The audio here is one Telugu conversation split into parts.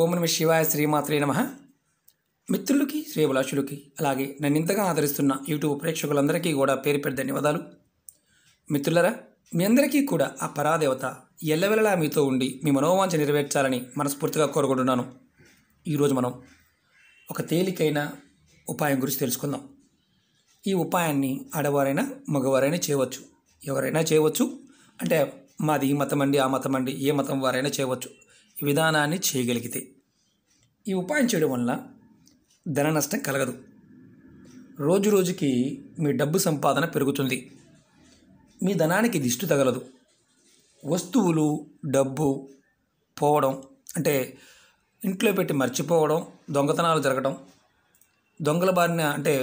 ఓం నమ శివాయ శ్రీమాత్రే నమ మిత్రులకి శ్రీభిలాషులకి అలాగే నన్ను ఇంతగా ఆదరిస్తున్న యూట్యూబ్ ప్రేక్షకులందరికీ కూడా పేరు పెద్ద ధన్యవాదాలు మిత్రులరా మీ అందరికీ కూడా ఆ పరాదేవత ఎల్లవెల్లలా మీతో ఉండి మీ మనోవాంఛ నెరవేర్చాలని మనస్ఫూర్తిగా కోరుకుంటున్నాను ఈరోజు మనం ఒక తేలికైన ఉపాయం గురించి తెలుసుకుందాం ఈ ఉపాయాన్ని ఆడవారైనా మగవారైనా చేయవచ్చు ఎవరైనా చేయవచ్చు అంటే మాది ఈ మతం అండి ఆ మతం అండి ఏ మతం వారైనా చేయవచ్చు విధానాన్ని చేయగలిగితే ఈ ఉపాయం చేయడం వల్ల ధన నష్టం కలగదు రోజు రోజుకి మీ డబ్బు సంపాదన పెరుగుతుంది మీ ధనానికి దిష్టి తగలదు వస్తువులు డబ్బు పోవడం అంటే ఇంట్లో పెట్టి మర్చిపోవడం దొంగతనాలు జరగడం దొంగల బారిన అంటే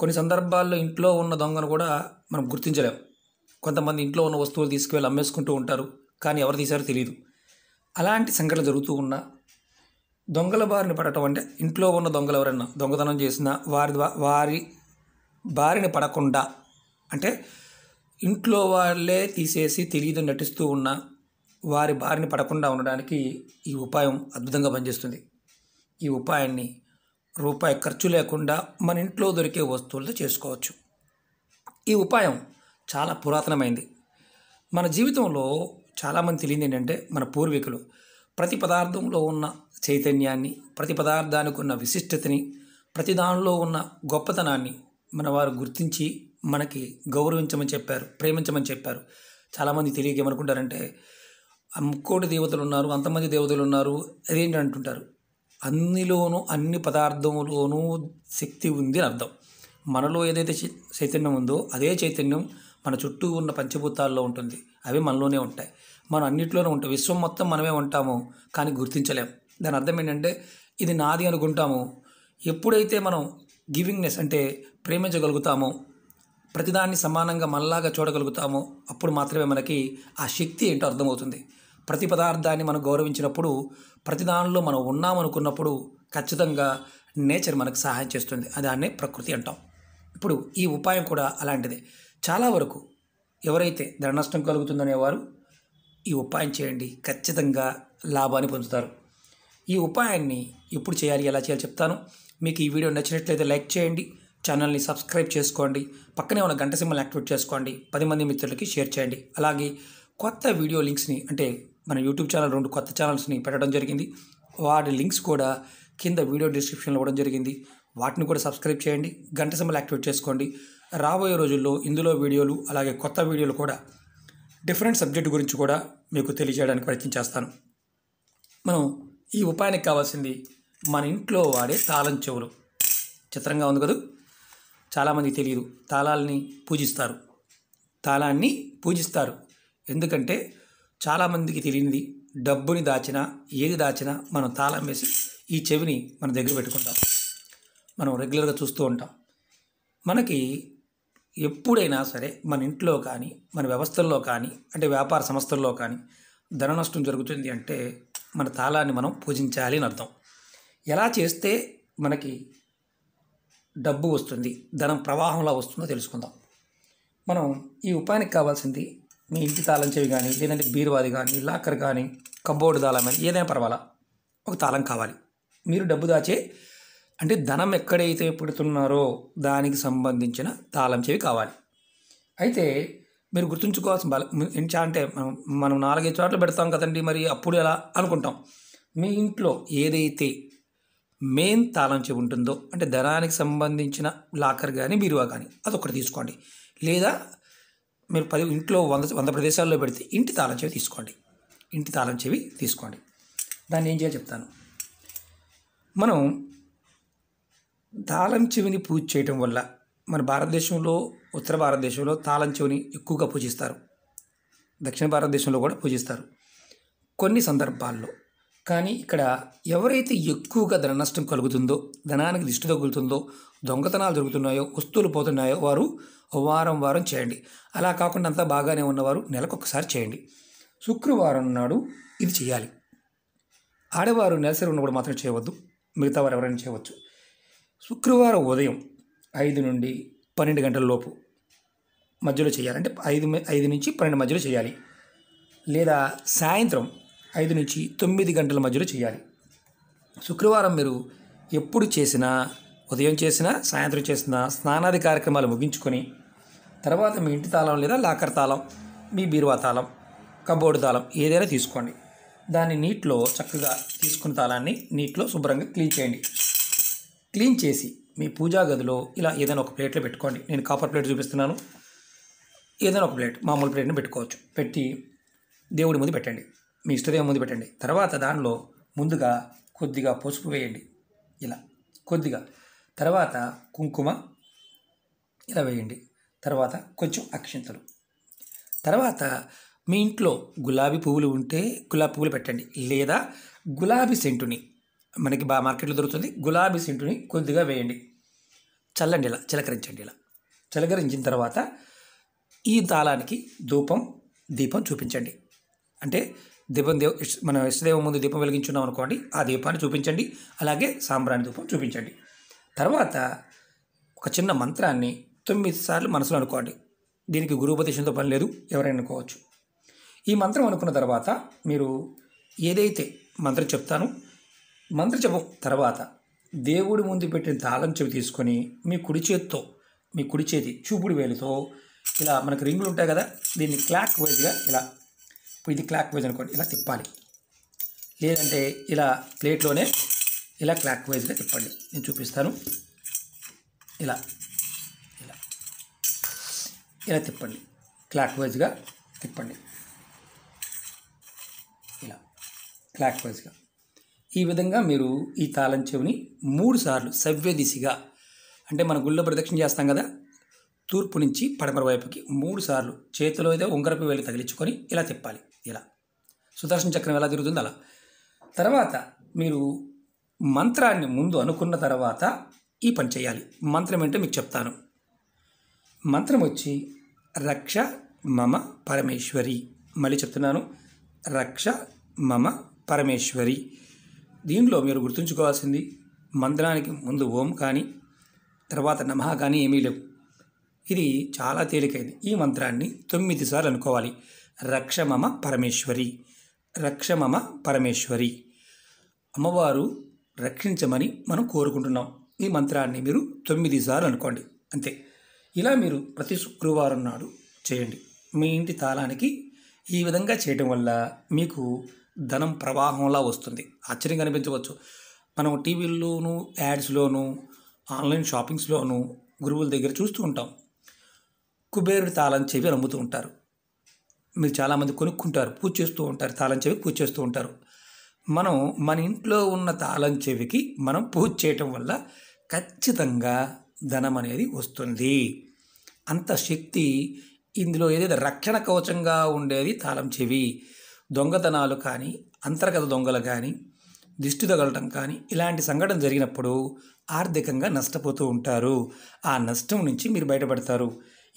కొన్ని సందర్భాల్లో ఇంట్లో ఉన్న దొంగను కూడా మనం గుర్తించలేం కొంతమంది ఇంట్లో ఉన్న వస్తువులు తీసుకువెళ్ళి అమ్మేసుకుంటూ ఉంటారు కానీ ఎవరు తీశారో తెలియదు అలాంటి సంఘటన జరుగుతూ ఉన్నా దొంగల బారిన పడటం అంటే ఇంట్లో ఉన్న దొంగలు ఎవరన్నా దొంగతనం చేసినా వారి వారి బారిన పడకుండా అంటే ఇంట్లో వాళ్ళే తీసేసి తెలియదు నటిస్తూ ఉన్న వారి బారిన పడకుండా ఉండడానికి ఈ ఉపాయం అద్భుతంగా పనిచేస్తుంది ఈ ఉపాయాన్ని రూపాయి ఖర్చు లేకుండా మన ఇంట్లో దొరికే వస్తువులతో చేసుకోవచ్చు ఈ ఉపాయం చాలా పురాతనమైంది మన జీవితంలో చాలామంది తెలియదు ఏంటంటే మన పూర్వీకులు ప్రతి పదార్థంలో ఉన్న చైతన్యాన్ని ప్రతి పదార్థానికి ఉన్న విశిష్టతని ప్రతి దానిలో ఉన్న గొప్పతనాన్ని మన వారు గుర్తించి మనకి గౌరవించమని చెప్పారు ప్రేమించమని చెప్పారు చాలామంది తెలియక ఏమనుకుంటారంటే ముక్కోటి దేవతలు ఉన్నారు అంతమంది దేవతలు ఉన్నారు అదేంటి అంటుంటారు అన్నిలోనూ అన్ని పదార్థంలోనూ శక్తి ఉంది అని అర్థం మనలో ఏదైతే చైతన్యం ఉందో అదే చైతన్యం మన చుట్టూ ఉన్న పంచభూతాల్లో ఉంటుంది అవి మనలోనే ఉంటాయి మనం అన్నిట్లోనే ఉంటాం విశ్వం మొత్తం మనమే ఉంటాము కానీ గుర్తించలేము దాని అర్థం ఏంటంటే ఇది నాది అనుకుంటాము ఎప్పుడైతే మనం గివింగ్నెస్ అంటే ప్రేమించగలుగుతామో ప్రతిదాన్ని సమానంగా మనలాగా చూడగలుగుతామో అప్పుడు మాత్రమే మనకి ఆ శక్తి ఏంటో అర్థమవుతుంది ప్రతి పదార్థాన్ని మనం గౌరవించినప్పుడు ప్రతి దానిలో మనం ఉన్నామనుకున్నప్పుడు ఖచ్చితంగా నేచర్ మనకు సహాయం చేస్తుంది దాన్నే ప్రకృతి అంటాం ఇప్పుడు ఈ ఉపాయం కూడా అలాంటిదే చాలా వరకు ఎవరైతే ధర నష్టం కలుగుతుందనేవారు ఈ ఉపాయం చేయండి ఖచ్చితంగా లాభాన్ని పొందుతారు ఈ ఉపాయాన్ని ఎప్పుడు చేయాలి ఎలా చేయాలి చెప్తాను మీకు ఈ వీడియో నచ్చినట్లయితే లైక్ చేయండి ఛానల్ని సబ్స్క్రైబ్ చేసుకోండి పక్కనే ఉన్న గంట సింబల్ యాక్టివేట్ చేసుకోండి పది మంది మిత్రులకి షేర్ చేయండి అలాగే కొత్త వీడియో లింక్స్ని అంటే మన యూట్యూబ్ ఛానల్ రెండు కొత్త ఛానల్స్ని పెట్టడం జరిగింది వాటి లింక్స్ కూడా కింద వీడియో డిస్క్రిప్షన్లో ఇవ్వడం జరిగింది వాటిని కూడా సబ్స్క్రైబ్ చేయండి గంట సింబల్ యాక్టివేట్ చేసుకోండి రాబోయే రోజుల్లో ఇందులో వీడియోలు అలాగే కొత్త వీడియోలు కూడా డిఫరెంట్ సబ్జెక్ట్ గురించి కూడా మీకు తెలియజేయడానికి ప్రయత్నం చేస్తాను మనం ఈ ఉపాయానికి కావాల్సింది మన ఇంట్లో వాడే తాళం చెవులు చిత్రంగా ఉంది కదా చాలామందికి తెలియదు తాళాలని పూజిస్తారు తాళాన్ని పూజిస్తారు ఎందుకంటే చాలామందికి తెలియనిది డబ్బుని దాచినా ఏది దాచినా మనం తాళం వేసి ఈ చెవిని మన దగ్గర పెట్టుకుంటాం మనం రెగ్యులర్గా చూస్తూ ఉంటాం మనకి ఎప్పుడైనా సరే మన ఇంట్లో కానీ మన వ్యవస్థల్లో కానీ అంటే వ్యాపార సంస్థల్లో కానీ ధన నష్టం జరుగుతుంది అంటే మన తాళాన్ని మనం పూజించాలి అని అర్థం ఎలా చేస్తే మనకి డబ్బు వస్తుంది ధనం ప్రవాహంలా వస్తుందో తెలుసుకుందాం మనం ఈ ఉపాయానికి కావాల్సింది మీ ఇంటి తాళం చెవి కానీ లేదంటే బీరువాది కానీ లాకర్ కానీ కబోర్డు తాళం కానీ ఏదైనా పర్వాలా ఒక తాళం కావాలి మీరు డబ్బు దాచే అంటే ధనం ఎక్కడైతే పెడుతున్నారో దానికి సంబంధించిన తాళం చెవి కావాలి అయితే మీరు గుర్తుంచుకోవాల్సిన బల ఇంకా అంటే మనం మనం నాలుగైదు చోట్ల పెడతాం కదండి మరి అప్పుడు ఎలా అనుకుంటాం మీ ఇంట్లో ఏదైతే మెయిన్ తాళం చెవి ఉంటుందో అంటే ధనానికి సంబంధించిన లాకర్ కానీ బీరువా కానీ అదొకటి తీసుకోండి లేదా మీరు పది ఇంట్లో వంద వంద ప్రదేశాల్లో పెడితే ఇంటి తాళం చెవి తీసుకోండి ఇంటి తాళం చెవి తీసుకోండి దాన్ని ఏం చేయాలి చెప్తాను మనం తాళం చెవిని పూజ చేయటం వల్ల మన భారతదేశంలో ఉత్తర భారతదేశంలో తాళం చెవిని ఎక్కువగా పూజిస్తారు దక్షిణ భారతదేశంలో కూడా పూజిస్తారు కొన్ని సందర్భాల్లో కానీ ఇక్కడ ఎవరైతే ఎక్కువగా ధన నష్టం కలుగుతుందో ధనానికి దిష్టి తగులుతుందో దొంగతనాలు జరుగుతున్నాయో వస్తువులు పోతున్నాయో వారు వారం వారం చేయండి అలా కాకుండా అంతా బాగానే ఉన్నవారు నెలకొకసారి చేయండి శుక్రవారం నాడు ఇది చేయాలి ఆడవారు నెలసరి ఉన్నప్పుడు మాత్రం చేయవద్దు మిగతా వారు ఎవరైనా చేయవచ్చు శుక్రవారం ఉదయం ఐదు నుండి పన్నెండు గంటల లోపు మధ్యలో చేయాలి అంటే ఐదు ఐదు నుంచి పన్నెండు మధ్యలో చేయాలి లేదా సాయంత్రం ఐదు నుంచి తొమ్మిది గంటల మధ్యలో చేయాలి శుక్రవారం మీరు ఎప్పుడు చేసినా ఉదయం చేసినా సాయంత్రం చేసినా స్నానాది కార్యక్రమాలు ముగించుకొని తర్వాత మీ ఇంటి తాళం లేదా లాకర్ తాళం మీ బీరువా తాళం కబోర్డు తాళం ఏదైనా తీసుకోండి దాన్ని నీటిలో చక్కగా తీసుకున్న తాళాన్ని నీటిలో శుభ్రంగా క్లీన్ చేయండి క్లీన్ చేసి మీ పూజా గదిలో ఇలా ఏదైనా ఒక ప్లేట్లో పెట్టుకోండి నేను కాపర్ ప్లేట్ చూపిస్తున్నాను ఏదైనా ఒక ప్లేట్ మామూలు ప్లేట్ని పెట్టుకోవచ్చు పెట్టి దేవుడి ముందు పెట్టండి మీ ఇష్టదేవం ముందు పెట్టండి తర్వాత దానిలో ముందుగా కొద్దిగా పసుపు వేయండి ఇలా కొద్దిగా తర్వాత కుంకుమ ఇలా వేయండి తర్వాత కొంచెం అక్షింతలు తర్వాత మీ ఇంట్లో గులాబీ పువ్వులు ఉంటే గులాబీ పువ్వులు పెట్టండి లేదా గులాబీ సెంటుని మనకి బాగా మార్కెట్లో దొరుకుతుంది గులాబీ సింటుని కొద్దిగా వేయండి చల్లండి ఇలా చిలకరించండి ఇలా చిలకరించిన తర్వాత ఈ తాళానికి ధూపం దీపం చూపించండి అంటే దీపం దేవ మన ఇష్టదేవం ముందు దీపం వెలిగించున్నాం అనుకోండి ఆ దీపాన్ని చూపించండి అలాగే సాంబ్రాణి ధూపం చూపించండి తర్వాత ఒక చిన్న మంత్రాన్ని తొమ్మిది సార్లు మనసులో అనుకోండి దీనికి గురుపదేశంతో పని లేదు ఎవరైనా అనుకోవచ్చు ఈ మంత్రం అనుకున్న తర్వాత మీరు ఏదైతే మంత్రం చెప్తానో మంత్రి చెప్పు తర్వాత దేవుడి ముందు పెట్టిన తాళం చెవి తీసుకొని మీ కుడి చేతితో మీ కుడి చేతి చూపుడు వేలుతో ఇలా మనకు రింగులు ఉంటాయి కదా దీన్ని క్లాక్ వైజ్గా ఇలా ఇది క్లాక్ వైజ్ అనుకోండి ఇలా తిప్పాలి లేదంటే ఇలా ప్లేట్లోనే ఇలా క్లాక్ వైజ్గా తిప్పండి నేను చూపిస్తాను ఇలా ఇలా ఇలా తిప్పండి క్లాక్ వైజ్గా తిప్పండి ఇలా క్లాక్ వైజ్గా ఈ విధంగా మీరు ఈ తాళం చెవిని మూడు సార్లు సవ్య దిశగా అంటే మన గుళ్ళో ప్రదక్షిణ చేస్తాం కదా తూర్పు నుంచి పడమర వైపుకి మూడు సార్లు చేతిలో అయితే ఉంగరపు వేలు తగిలించుకొని ఇలా తిప్పాలి ఇలా సుదర్శన చక్రం ఎలా తిరుగుతుందో అలా తర్వాత మీరు మంత్రాన్ని ముందు అనుకున్న తర్వాత ఈ పని చేయాలి మంత్రం ఏంటో మీకు చెప్తాను మంత్రం వచ్చి రక్ష మమ పరమేశ్వరి మళ్ళీ చెప్తున్నాను రక్ష మమ పరమేశ్వరి దీనిలో మీరు గుర్తుంచుకోవాల్సింది మంత్రానికి ముందు ఓం కానీ తర్వాత నమః కానీ ఏమీ లేవు ఇది చాలా తేలికైంది ఈ మంత్రాన్ని తొమ్మిది సార్లు అనుకోవాలి రక్షమమ పరమేశ్వరి రక్షమమ పరమేశ్వరి అమ్మవారు రక్షించమని మనం కోరుకుంటున్నాం ఈ మంత్రాన్ని మీరు తొమ్మిది సార్లు అనుకోండి అంతే ఇలా మీరు ప్రతి శుక్రవారం నాడు చేయండి మీ ఇంటి తాళానికి ఈ విధంగా చేయటం వల్ల మీకు ధనం ప్రవాహంలా వస్తుంది ఆశ్చర్యం కనిపించవచ్చు మనం టీవీల్లోనూ యాడ్స్లోనూ ఆన్లైన్ షాపింగ్స్లోనూ గురువుల దగ్గర చూస్తూ ఉంటాం కుబేరుడి తాళం చెవి అమ్ముతూ ఉంటారు మీరు చాలామంది కొనుక్కుంటారు పూజ చేస్తూ ఉంటారు తాళం చెవి పూజ చేస్తూ ఉంటారు మనం మన ఇంట్లో ఉన్న తాళం చెవికి మనం పూజ చేయటం వల్ల ఖచ్చితంగా ధనం అనేది వస్తుంది అంత శక్తి ఇందులో ఏదైతే రక్షణ కవచంగా ఉండేది తాళం చెవి దొంగతనాలు కానీ అంతర్గత దొంగలు కానీ దిష్టి తగలటం కానీ ఇలాంటి సంఘటన జరిగినప్పుడు ఆర్థికంగా నష్టపోతూ ఉంటారు ఆ నష్టం నుంచి మీరు బయటపడతారు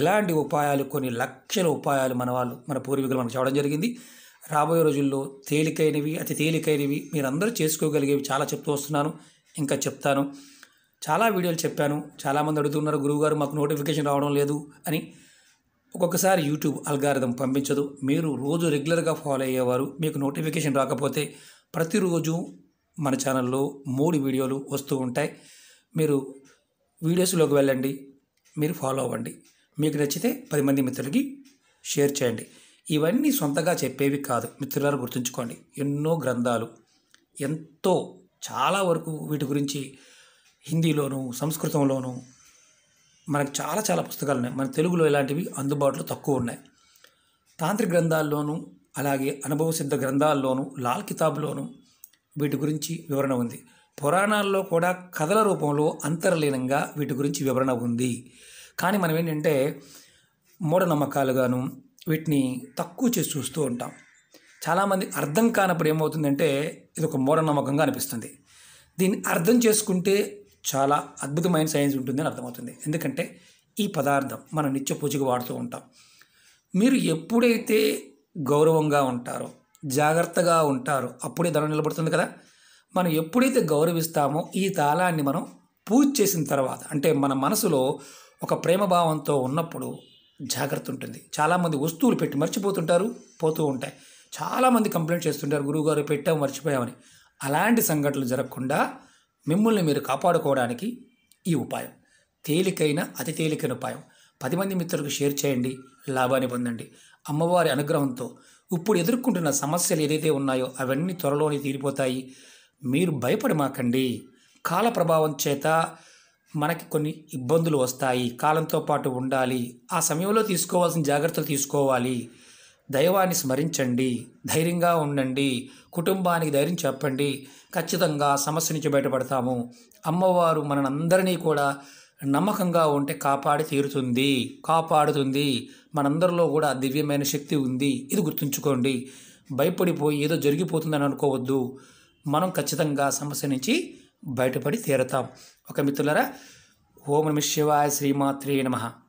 ఇలాంటి ఉపాయాలు కొన్ని లక్షల ఉపాయాలు మన వాళ్ళు మన పూర్వీకులు మనకు చెప్పడం జరిగింది రాబోయే రోజుల్లో తేలికైనవి అతి తేలికైనవి మీరందరూ చేసుకోగలిగేవి చాలా చెప్తూ వస్తున్నాను ఇంకా చెప్తాను చాలా వీడియోలు చెప్పాను చాలామంది అడుగుతున్నారు గురువుగారు మాకు నోటిఫికేషన్ రావడం లేదు అని ఒక్కొక్కసారి యూట్యూబ్ అల్గారిథం పంపించదు మీరు రోజు రెగ్యులర్గా ఫాలో అయ్యేవారు మీకు నోటిఫికేషన్ రాకపోతే ప్రతిరోజు మన ఛానల్లో మూడు వీడియోలు వస్తూ ఉంటాయి మీరు వీడియోస్లోకి వెళ్ళండి మీరు ఫాలో అవ్వండి మీకు నచ్చితే పది మంది మిత్రులకి షేర్ చేయండి ఇవన్నీ సొంతగా చెప్పేవి కాదు మిత్రులారు గుర్తుంచుకోండి ఎన్నో గ్రంథాలు ఎంతో చాలా వరకు వీటి గురించి హిందీలోను సంస్కృతంలోను మనకు చాలా చాలా పుస్తకాలు ఉన్నాయి మన తెలుగులో ఇలాంటివి అందుబాటులో తక్కువ ఉన్నాయి తాంత్రిక గ్రంథాల్లోనూ అలాగే అనుభవ సిద్ధ గ్రంథాల్లోనూ లాల్ కితాబ్లోనూ వీటి గురించి వివరణ ఉంది పురాణాల్లో కూడా కథల రూపంలో అంతర్లీనంగా వీటి గురించి వివరణ ఉంది కానీ మనం ఏంటంటే మూఢనమ్మకాలుగాను వీటిని తక్కువ చేసి చూస్తూ ఉంటాం చాలామంది అర్థం కానప్పుడు ఏమవుతుందంటే ఇది ఒక మూఢనమ్మకంగా అనిపిస్తుంది దీన్ని అర్థం చేసుకుంటే చాలా అద్భుతమైన సైన్స్ ఉంటుందని అర్థమవుతుంది ఎందుకంటే ఈ పదార్థం మనం నిత్య పూజకు వాడుతూ ఉంటాం మీరు ఎప్పుడైతే గౌరవంగా ఉంటారో జాగ్రత్తగా ఉంటారో అప్పుడే ధనం నిలబడుతుంది కదా మనం ఎప్పుడైతే గౌరవిస్తామో ఈ తాళాన్ని మనం పూజ చేసిన తర్వాత అంటే మన మనసులో ఒక ప్రేమభావంతో ఉన్నప్పుడు జాగ్రత్త ఉంటుంది చాలామంది వస్తువులు పెట్టి మర్చిపోతుంటారు పోతూ ఉంటాయి చాలామంది కంప్లైంట్ చేస్తుంటారు గురువుగారు పెట్టాము మర్చిపోయామని అలాంటి సంఘటనలు జరగకుండా మిమ్మల్ని మీరు కాపాడుకోవడానికి ఈ ఉపాయం తేలికైన అతి తేలికైన ఉపాయం పది మంది మిత్రులకు షేర్ చేయండి లాభాన్ని పొందండి అమ్మవారి అనుగ్రహంతో ఇప్పుడు ఎదుర్కొంటున్న సమస్యలు ఏదైతే ఉన్నాయో అవన్నీ త్వరలోనే తీరిపోతాయి మీరు భయపడమాకండి కాల ప్రభావం చేత మనకి కొన్ని ఇబ్బందులు వస్తాయి కాలంతో పాటు ఉండాలి ఆ సమయంలో తీసుకోవాల్సిన జాగ్రత్తలు తీసుకోవాలి దైవాన్ని స్మరించండి ధైర్యంగా ఉండండి కుటుంబానికి ధైర్యం చెప్పండి ఖచ్చితంగా సమస్య నుంచి బయటపడతాము అమ్మవారు మనందరినీ కూడా నమ్మకంగా ఉంటే కాపాడి తీరుతుంది కాపాడుతుంది మనందరిలో కూడా దివ్యమైన శక్తి ఉంది ఇది గుర్తుంచుకోండి భయపడిపోయి ఏదో జరిగిపోతుందని అనుకోవద్దు మనం ఖచ్చితంగా సమస్య నుంచి బయటపడి తీరతాం ఒక మిత్రులరా ఓం నమ శివాయ శ్రీమాత్రే నమ